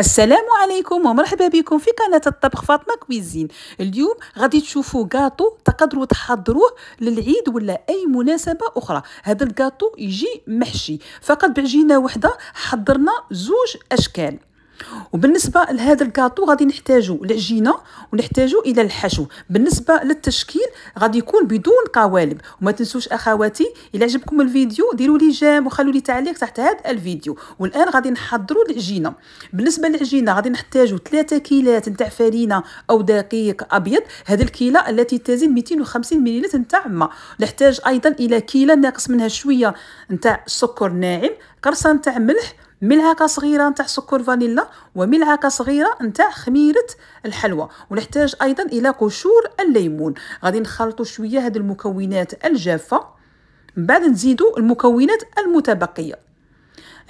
السلام عليكم ومرحبا بكم في قناة الطبخ فاطمة كويزين اليوم غادي تشوفوا كاطو تقدروا تحضروه للعيد ولا أي مناسبة أخرى هذا الكاطو يجي محشي فقط بعجينة وحدة حضرنا زوج أشكال وبالنسبه لهذا الكاطو غادي نحتاجو العجينه ونحتاجو الى الحشو بالنسبه للتشكيل غادي يكون بدون قوالب وما تنسوش اخواتي الى عجبكم الفيديو ديروا لي جيم وخلوا لي تعليق تحت هذا الفيديو والان غادي نحضروا العجينه بالنسبه للعجينه غادي نحتاجو 3 كيلات نتاع فرينه او دقيق ابيض هذا الكيله التي تزن 250 ملل نتاع ماء نحتاج ايضا الى كيله ناقص منها شويه نتاع السكر ناعم قرصه نتاع ملح ملعقه صغيره نتاع سكر فانيلا وملعقه صغيره نتاع خميره الحلوى ونحتاج ايضا الى قشور الليمون غادي نخلطوا شويه هاد المكونات الجافه من بعد نزيدوا المكونات المتبقيه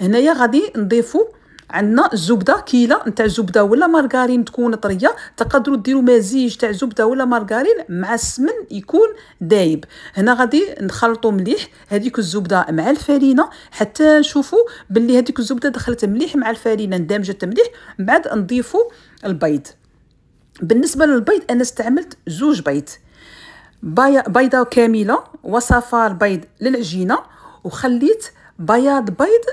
هنايا غادي نضيفوا عندنا الزبده كيله نتاع زبده ولا مارغارين تكون طريه تقدروا ديروا مزيج تاع زبده ولا مارغارين مع السمن يكون دايب هنا غادي نخلطوا مليح هذيك الزبده مع الفرينه حتى نشوفوا باللي هذيك الزبده دخلت مليح مع الفرينه اندمجت مليح من بعد نضيفوا البيض بالنسبه للبيض انا استعملت زوج بيض بيضه كامله وصفار بيض للعجينه وخليت بياض بيض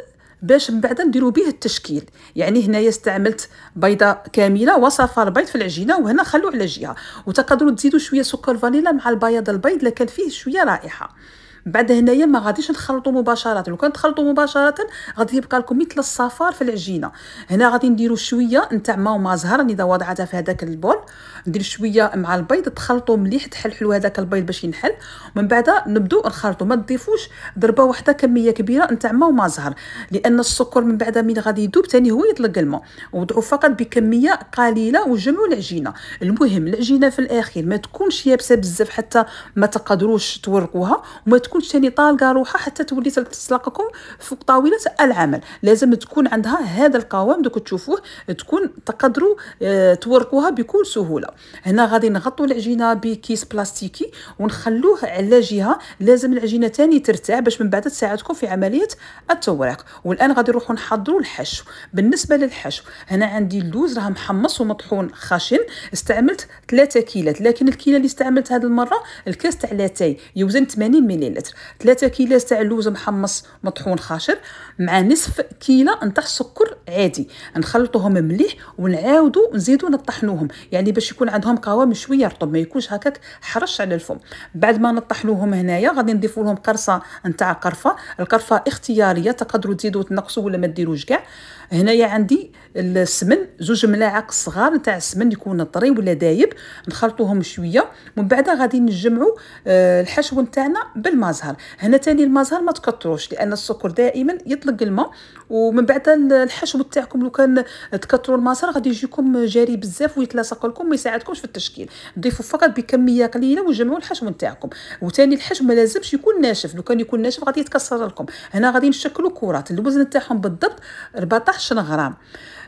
باش من بعد نديرو به التشكيل يعني هنايا استعملت بيضه كامله وصفه البيض في العجينه وهنا خلو على جهه وتقدروا تزيدوا شويه سكر فانيلا مع البياض البيض لكان فيه شويه رائحه بعد هنايا ما غاديش نخلطوا مباشره لو كان تخلطوا مباشره غادي يبقى لكم مثل الصفار في العجينه هنا غادي نديروا شويه نتاع ما وما زهر اللي وضعتها في هذاك البول ندير شويه مع البيض تخلطوا مليح تحلحلوا هذاك البيض باش ينحل ومن بعد نبداو نخلطوا ما تضيفوش ضربه واحده كميه كبيره نتاع ما وما زهر لان السكر من بعد من غادي يذوب ثاني هو يطلق الماء وضعوا فقط بكميه قليله وجمعوا العجينه المهم العجينه في الاخير ما تكونش يابسه بزاف حتى ما تقدروش تورقوها وما تكون تكونش ثاني طالقه روحها حتى تولي تسلقكم فوق طاوله العمل لازم تكون عندها هذا القوام دوك تشوفوه تكون تقدروا اه توركوها بكل سهوله هنا غادي نغطوا العجينه بكيس بلاستيكي ونخلوه على جهه لازم العجينه ثاني ترتاح باش من بعد تساعدكم في عمليه التوريق والان غادي نروحوا نحضروا الحشو بالنسبه للحشو هنا عندي اللوز راه محمص ومطحون خشن استعملت 3 كيلات لكن الكيله اللي استعملت هذه المره الكاس تاع لاتاي يوزن 80 ملل العطر 3 كيلات تاع اللوز محمص مطحون خاشر مع نصف كيله نتاع السكر عادي نخلطوهم مليح ونعاودو نزيدو نطحنوهم يعني باش يكون عندهم قوام شويه رطب ما يكونش هكاك حرش على الفم بعد ما نطحنوهم هنايا غادي نضيفو لهم قرصه نتاع قرفه القرفه اختياريه تقدروا تزيدوا تنقصوا ولا ما ديروش كاع هنايا عندي السمن زوج ملاعق صغار نتاع السمن يكون طري ولا دايب نخلطوهم شويه ومن بعد غادي نجمعوا آه، الحشو نتاعنا بالمزهر هنا تاني المزهر ما تكتروش لان السكر دائما يطلق الماء ومن بعد الحشو نتاعكم لو كان تكتروا المزهر غادي يجيكم جاري بزاف ويتلاصق لكم ما يساعدكمش في التشكيل ضيفوا فقط بكميه قليله وجمعوا الحشو نتاعكم وتاني الحشو ما لازمش يكون ناشف لو كان يكون ناشف غادي يتكسر لكم هنا غادي نشكلوا كرات الوزن نتاعهم بالضبط 14 10 غرام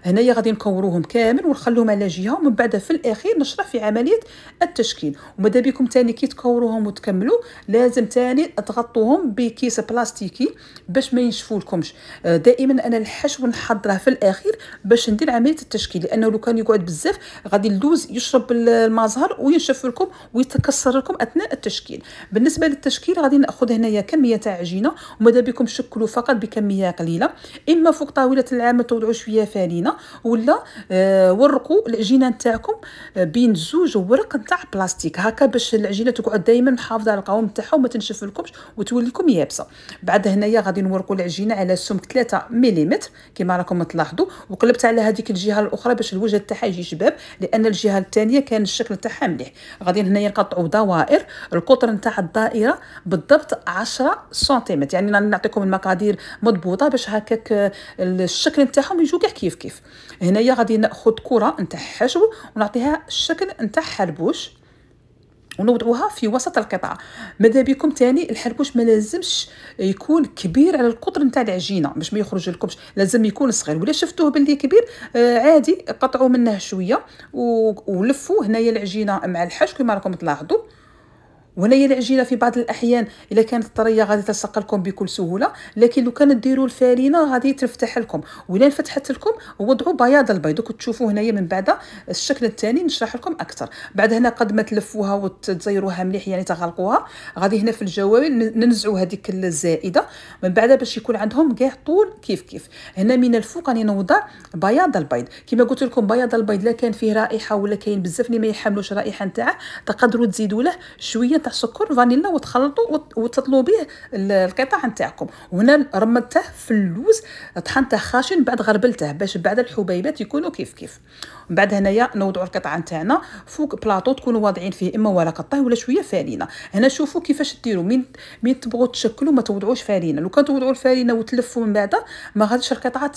هنايا غادي نكوروهم كامل ونخلوهم على جهه ومن بعد في الاخير نشرح في عمليه التشكيل وماذا بكم تاني كي تكوروهم وتكملوا لازم تاني تغطوهم بكيس بلاستيكي باش ما ينشفوا لكمش آه، دائما انا الحشو نحضره في الاخير باش ندير عمليه التشكيل لانه لو كان يقعد بزاف غادي اللوز يشرب المظهر وينشف لكم ويتكسر لكم اثناء التشكيل بالنسبه للتشكيل غادي ناخذ هنايا كميه تاع عجينه وماذا بكم شكلوا فقط بكميه قليله اما فوق طاوله العمل توضعوا شويه فانينه ولا آه، ورقوا العجينه نتاعكم آه، بين زوج ورق نتاع بلاستيك هكا باش العجينه تقعد دائما محافظه على القوام نتاعها وما تنشف لكمش وتولي لكم يابسه بعد هنايا غادي نورقوا العجينه على سمك 3 ملم كما راكم تلاحظوا وقلبت على هذيك الجهه الاخرى باش الوجه تاعها يجي شباب لان الجهه الثانيه كان الشكل تاعها مليح غادي هنايا نقطعوا دوائر القطر نتاع الدائره بالضبط 10 سنتيمتر يعني نعطيكم المقادير مضبوطه باش هكاك آه، الشكل نتاعهم يجوا كاع كيف كيف هنايا غادي ناخذ كره نتاع حشو ونعطيها الشكل نتاع حربوش ونوضعوها في وسط القطعه ماذا بكم تاني الحربوش ما لازمش يكون كبير على القطر نتاع العجينه باش ما يخرج لكمش لازم يكون صغير ولا شفتوه باللي كبير آه عادي قطعوا منه شويه ولفوا هنايا العجينه مع الحشو كما راكم تلاحظوا وهنايا العجينه في بعض الاحيان الا كانت طريه غادي تلصق لكم بكل سهوله لكن لو كان ديروا الفارينه غادي تفتح لكم ولا فتحت لكم وضعوا بياض البيض كتشوفوا هنايا من بعد الشكل الثاني نشرح لكم اكثر بعد هنا قد ما تلفوها وتزيروها مليح يعني تغلقوها غادي هنا في الجوانب ننزعوا هذيك الزائده من بعد باش يكون عندهم كاع طول كيف كيف هنا من الفوق راني نوضع بياض البيض كما قلت لكم بياض البيض لا كان فيه رائحه ولا كاين بزاف اللي ما يحملوش رائحه نتاعه تقدروا تزيدوا له شويه تاع السكر فانيلا وتخلطوا وتطلوا به القطع نتاعكم هنا رمدته في اللوز طحنته خاشن بعد غربلته باش بعد الحبيبات يكونوا كيف كيف من بعد هنايا نوضعوا القطعه نتاعنا فوق بلاطو تكونوا واضعين فيه اما ورقه طهي ولا شويه فارينه هنا شوفوا كيفاش ديروا من من تبغوا تشكلوا ما توضعوش فارينه لو كان توضعوا الفارينه وتلفوا من بعد ما غاديش القطعه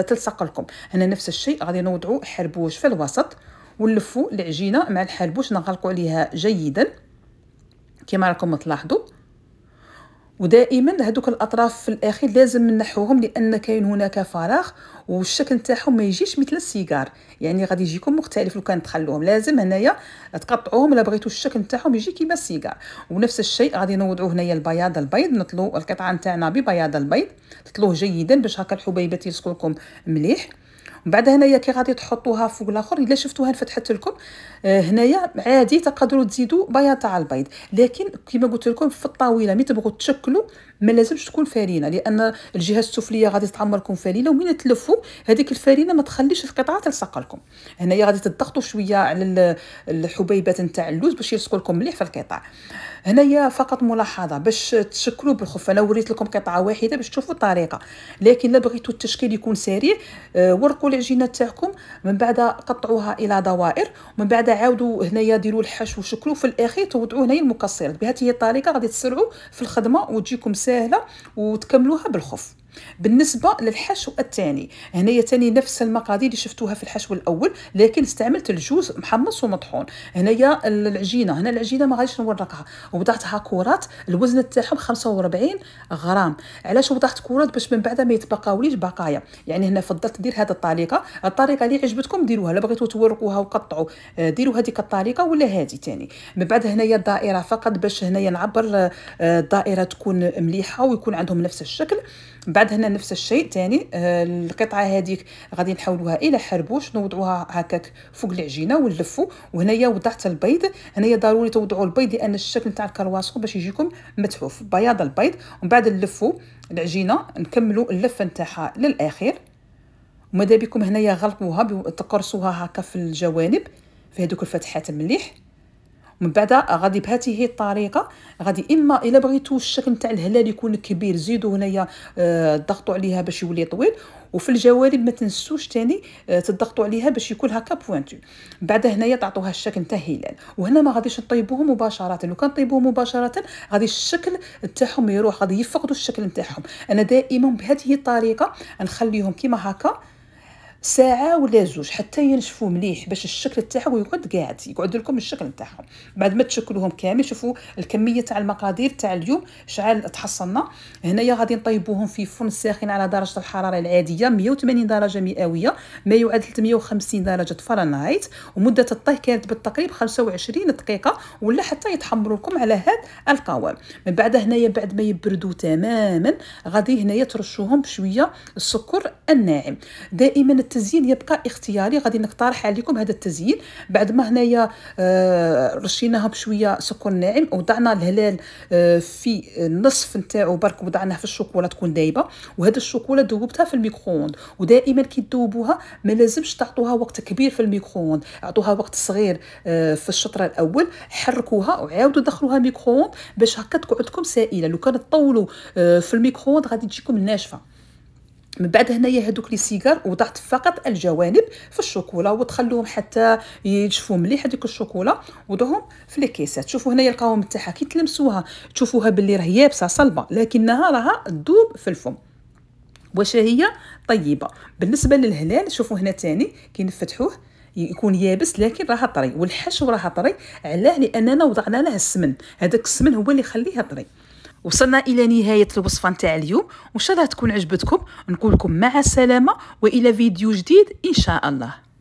تلصق لكم هنا نفس الشيء غادي نوضعوا حربوش في الوسط ونلفوا العجينه مع الحربوش نغلقوا عليها جيدا كما راكم تلاحظوا ودائما هذوك الاطراف في الاخير لازم نحوهم لان كاين هناك فراغ والشكل نتاعهم ما يجيش مثل السيجار يعني غادي يجيكم مختلف لو كان تخلوهم لازم هنايا تقطعوهم الا بغيتو الشكل نتاعهم يجي كيما السيجار ونفس الشيء غادي نوضعو هنايا البياض البيض نطلو القطعه نتاعنا ببياض البيض تطلوه جيدا باش هكا الحبيبات يسكنكم مليح بعد هنايا كي غادي تحطوها فوق الاخر الا شفتوها انفتحت لكم آه، هنايا عادي تقدروا تزيدوا بياض تاع البيض لكن كما قلت لكم في الطاوله مي تبغوا تشكلوا ما لازمش تكون فرينه لان الجهه السفليه غادي تعمركم فرينه ومين تلفوا هذيك الفرينه ما تخليش القطعه تلصق لكم هنايا غادي تضغطوا شويه على الحبيبات نتاع اللوز باش يلصق لكم مليح في القطع هنايا فقط ملاحظه باش تشكلوا بالخف انا وريت لكم قطعه واحده باش تشوفوا الطريقه لكن لا بغيتوا التشكيل يكون سريع آه، ورقوا العجينه تاعكم من بعد قطعوها الى دوائر ومن بعد عاودوا هنايا ديروا الحشو وشكلوا في الاخير توضعوا هنايا المكسرات بهذه هي الطريقه غادي تسرعوا في الخدمه وتجيكم سريع ساهله وتكملوها بالخف بالنسبه للحشو الثاني هنايا ثاني نفس المقادير اللي شفتوها في الحشو الاول لكن استعملت الجوز محمص ومطحون هنايا العجينه هنا العجينه ما غاديش نورقها وضعتها كرات الوزن تاعهم 45 غرام علاش وضعت كرات باش من بعد ما يتبقاوليش بقايا يعني هنا فضلت ندير هذه الطريقه الطريقه اللي عجبتكم ديروها لا بغيتو تورقوها وقطعوا آه، ديروا هذيك الطريقه ولا هذه ثاني من بعد هنايا الدائره فقط باش هنايا نعبر آه، الدائره تكون مليحه ويكون عندهم نفس الشكل من بعد هنا نفس الشيء تاني آه، القطعه هذيك غادي نحولوها الى حربوش نوضعوها هكاك فوق العجينه ونلفو وهنايا وضعت البيض هنايا ضروري توضعوا البيض لان الشكل نتاع الكرواسون باش يجيكم متحوف بياض البيض ومن بعد نلفو العجينه نكملوا اللفه نتاعها للاخير ومادابيكم هنايا غلقوها تقرصوها هكا في الجوانب في هذوك الفتحات مليح من بعد غادي بهذه الطريقه غادي اما الا بغيتو الشكل نتاع الهلال يكون كبير زيدوا هنايا آه، ضغطوا عليها باش يولي طويل وفي الجوانب ما تنسوش تاني آه، تضغطوا عليها باش يكون هكا بوينتو بعد هنايا تعطوها الشكل نتاع هلال وهنا ما غاديش نطيبوه مباشره لو كان طيبوه مباشره غادي الشكل نتاعهم يروح غادي يفقدوا الشكل نتاعهم انا دائما بهذه الطريقه نخليهم كيما هكا ساعه ولا زوج حتى ينشفوا مليح باش الشكل تاعهم يقعد قاعد يقعد لكم الشكل تاعهم بعد ما تشكلوهم كامل شوفوا الكميه تاع المقادير تاع اليوم شعال تحصلنا هنايا غادي نطيبوهم في فرن ساخن على درجه الحراره العاديه 180 درجه مئويه ما يعادل 350 درجه فرنهايت ومده الطهي كانت بالتقريب 25 دقيقه ولا حتى يتحمروا لكم على هذا القوام من بعد هنايا بعد ما يبردوا تماما غادي هنايا ترشوهم بشويه السكر الناعم دائما التزيين يبقى اختياري غادي نقترح عليكم هذا التزيين بعد ما هنايا آه، رشيناها بشويه سكر ناعم وضعنا الهلال آه، في النصف نتاعو برك وضعناه في الشوكولا تكون دايبه وهذا الشوكولا ذوبتها في الميكرووند ودائما كي تذوبوها ما لازمش تعطوها وقت كبير في الميكرووند اعطوها وقت صغير آه، في الشطر الاول حركوها وعاودوا دخلوها ميكرووند باش هكا تقعدكم سائله لو كانت طولوا في الميكرووند غادي تجيكم ناشفه من بعد هنايا هذوك لي سيجار وضعت فقط الجوانب في الشوكولا وتخلوهم حتى يجفوا مليح هذيك الشوكولا وضعهم في لي كيسات شوفوا هنايا القوام تاعها كي تلمسوها تشوفوها باللي راه يابسه صلبه لكنها راها تذوب في الفم واش هي طيبه بالنسبه للهلال شوفوا هنا تاني كي نفتحوه يكون يابس لكن راه طري والحشو راه طري علاه لاننا وضعنا له السمن هذاك السمن هو اللي يخليها طري وصلنا الى نهايه الوصفه نتاع اليوم وان شاء الله تكون عجبتكم نقولكم مع السلامه والى فيديو جديد ان شاء الله